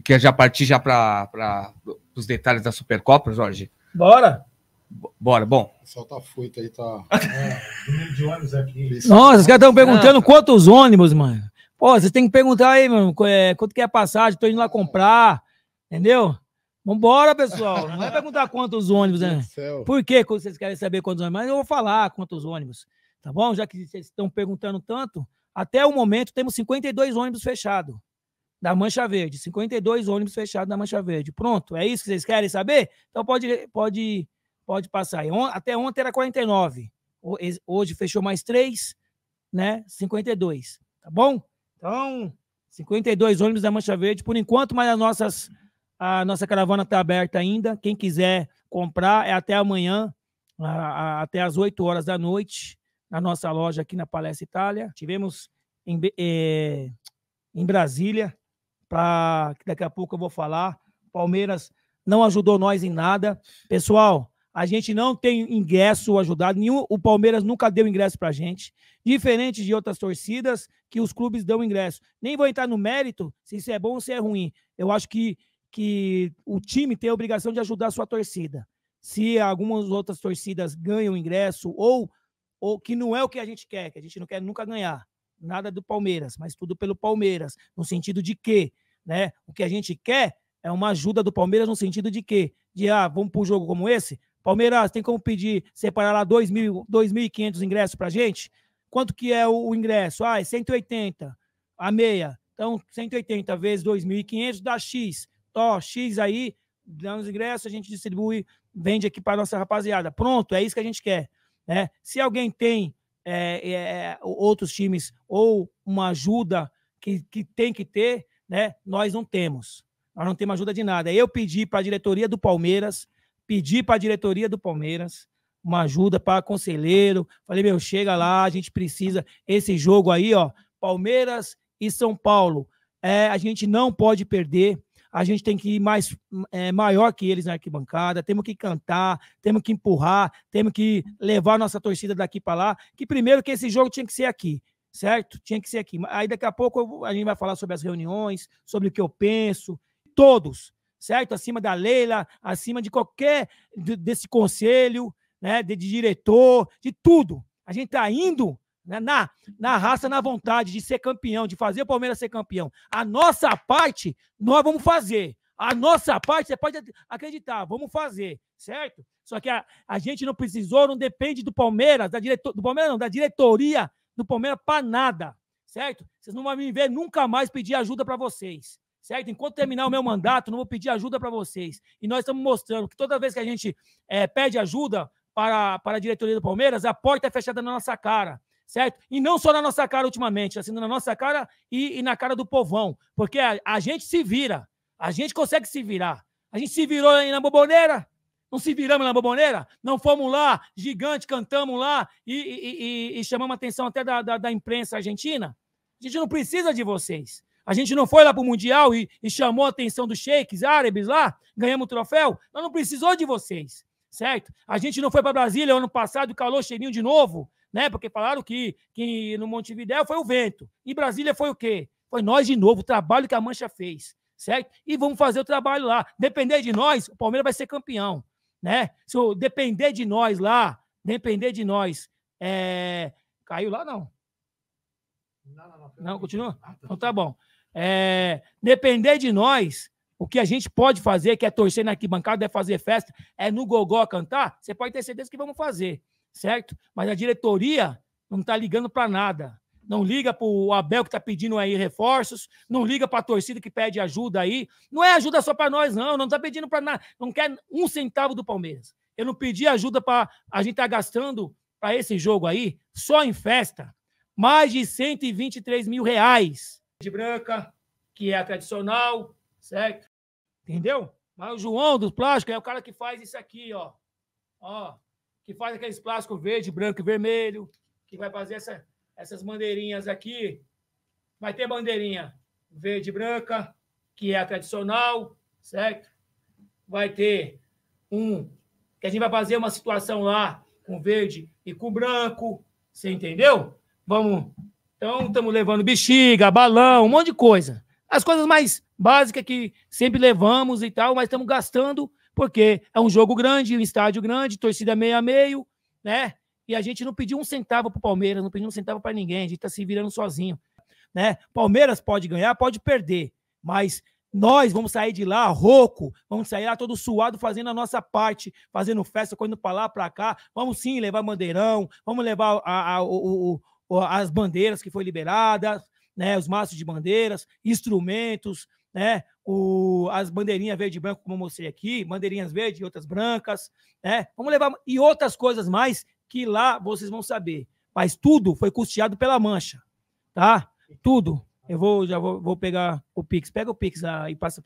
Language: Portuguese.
quer já partir já para os detalhes da Supercopa, Jorge? Bora! Bora, bom. O pessoal tá fuita aí, tá. É, de ônibus aqui. Nossa, os caras estão perguntando quantos ônibus, mano. Pô, vocês têm que perguntar aí, mano, é, quanto que é a passagem, tô indo lá comprar, entendeu? Vambora, pessoal. Não vai perguntar quantos ônibus, né? Por que vocês querem saber quantos ônibus? Mas eu vou falar quantos ônibus, tá bom? Já que vocês estão perguntando tanto, até o momento temos 52 ônibus fechados da Mancha Verde. 52 ônibus fechados da Mancha Verde. Pronto, é isso que vocês querem saber? Então pode, pode, pode passar aí. Até ontem era 49. Hoje fechou mais 3, né? 52. Tá bom? Então, 52 ônibus da Mancha Verde por enquanto, mas as nossas, a nossa caravana está aberta ainda. Quem quiser comprar é até amanhã, a, a, até as 8 horas da noite, na nossa loja aqui na Palestra Itália. Tivemos em, eh, em Brasília, pra, que daqui a pouco eu vou falar. Palmeiras não ajudou nós em nada. Pessoal, a gente não tem ingresso ajudado, nenhum, o Palmeiras nunca deu ingresso pra gente, diferente de outras torcidas que os clubes dão ingresso. Nem vou entrar no mérito se isso é bom ou se é ruim. Eu acho que, que o time tem a obrigação de ajudar a sua torcida. Se algumas outras torcidas ganham ingresso ou ou que não é o que a gente quer, que a gente não quer nunca ganhar nada do Palmeiras, mas tudo pelo Palmeiras, no sentido de que, né? O que a gente quer é uma ajuda do Palmeiras no sentido de que, de ah, vamos para um jogo como esse? Palmeiras, tem como pedir, separar lá 2.500 ingressos para gente? Quanto que é o, o ingresso? Ah, é 180, a meia. Então, 180 vezes 2.500 dá X. Ó, X aí, dá os ingressos, a gente distribui, vende aqui para nossa rapaziada. Pronto, é isso que a gente quer. Né? Se alguém tem é, é, é outros times ou uma ajuda que, que tem que ter, né? Nós não temos. Nós não temos ajuda de nada. Eu pedi para a diretoria do Palmeiras, pedi para a diretoria do Palmeiras uma ajuda para conselheiro. Falei, meu, chega lá, a gente precisa. Esse jogo aí, ó, Palmeiras e São Paulo. É, a gente não pode perder a gente tem que ir mais é, maior que eles na arquibancada, temos que cantar, temos que empurrar, temos que levar nossa torcida daqui para lá. Que primeiro que esse jogo tinha que ser aqui, certo? Tinha que ser aqui. Aí daqui a pouco a gente vai falar sobre as reuniões, sobre o que eu penso, todos, certo? Acima da Leila, acima de qualquer desse conselho, né? De, de diretor, de tudo. A gente está indo né? na, na raça, na vontade de ser campeão, de fazer o Palmeiras ser campeão. A nossa parte, nós vamos fazer. A nossa parte, você pode acreditar, vamos fazer, certo? Só que a, a gente não precisou, não depende do Palmeiras, da diretor, do Palmeiras não, da diretoria do Palmeiras para nada, certo? Vocês não vão me ver nunca mais pedir ajuda para vocês, certo? Enquanto terminar o meu mandato, não vou pedir ajuda para vocês. E nós estamos mostrando que toda vez que a gente é, pede ajuda para, para a diretoria do Palmeiras, a porta é fechada na nossa cara certo? E não só na nossa cara ultimamente, assim, na nossa cara e, e na cara do povão, porque a, a, gente se vira, a gente consegue se virar. A gente se virou aí na boboneira, não se viramos na boboneira, não fomos lá, gigante, cantamos lá e, e, e chamamos a atenção até da, da, da, imprensa argentina. A gente não precisa de vocês. A gente não foi lá para o Mundial e, chamou a atenção dos sheiks árabes lá, ganhamos o troféu. Nós não precisou de vocês, certo? A gente não foi para Brasília ano passado, calor cheirinho de novo né? Porque falaram que, que no Montevidéu foi o vento. E Brasília foi o quê? Foi nós de novo, o trabalho que a Mancha fez, certo? E vamos fazer o trabalho lá. Depender de nós, o Palmeiras vai ser campeão, né? Se depender de nós lá, depender de nós, é... caiu lá não? Não, não, não. continua? Ah, tá, tá então tá bom. É... Depender de nós, o que a gente pode fazer, que é torcer na arquibancada, é fazer festa, é no gogó cantar, você pode ter certeza que vamos fazer certo? Mas a diretoria não está ligando para nada. Não liga para o Abel que está pedindo aí reforços, não liga para a torcida que pede ajuda aí. Não é ajuda só para nós, não. Não está pedindo para nada. Não quer um centavo do Palmeiras. Eu não pedi ajuda para a gente estar tá gastando para esse jogo aí, só em festa, mais de 123 mil reais. De branca, que é a tradicional, certo? Entendeu? Mas o João dos plásticos é o cara que faz isso aqui, ó. Ó, que faz aqueles plásticos verde, branco e vermelho, que vai fazer essa, essas bandeirinhas aqui. Vai ter bandeirinha verde e branca, que é a tradicional, certo? Vai ter um que a gente vai fazer uma situação lá com verde e com branco, você entendeu? Vamos. Então, estamos levando bexiga, balão, um monte de coisa as coisas mais básicas que sempre levamos e tal, mas estamos gastando porque é um jogo grande, um estádio grande, torcida meio a meio, né? E a gente não pediu um centavo para o Palmeiras, não pediu um centavo para ninguém, a gente está se virando sozinho, né? Palmeiras pode ganhar, pode perder, mas nós vamos sair de lá rouco, vamos sair lá todo suado, fazendo a nossa parte, fazendo festa, correndo para lá, para cá. Vamos sim levar bandeirão, vamos levar a, a, o, o, as bandeiras que foi liberada, né, os maços de bandeiras, instrumentos, né, o, as bandeirinhas verde e branco, como eu mostrei aqui, bandeirinhas verde e outras brancas, né, vamos levar e outras coisas mais que lá vocês vão saber. Mas tudo foi custeado pela Mancha, tá? Tudo. Eu vou, já vou, vou pegar o Pix. Pega o Pix aí e passa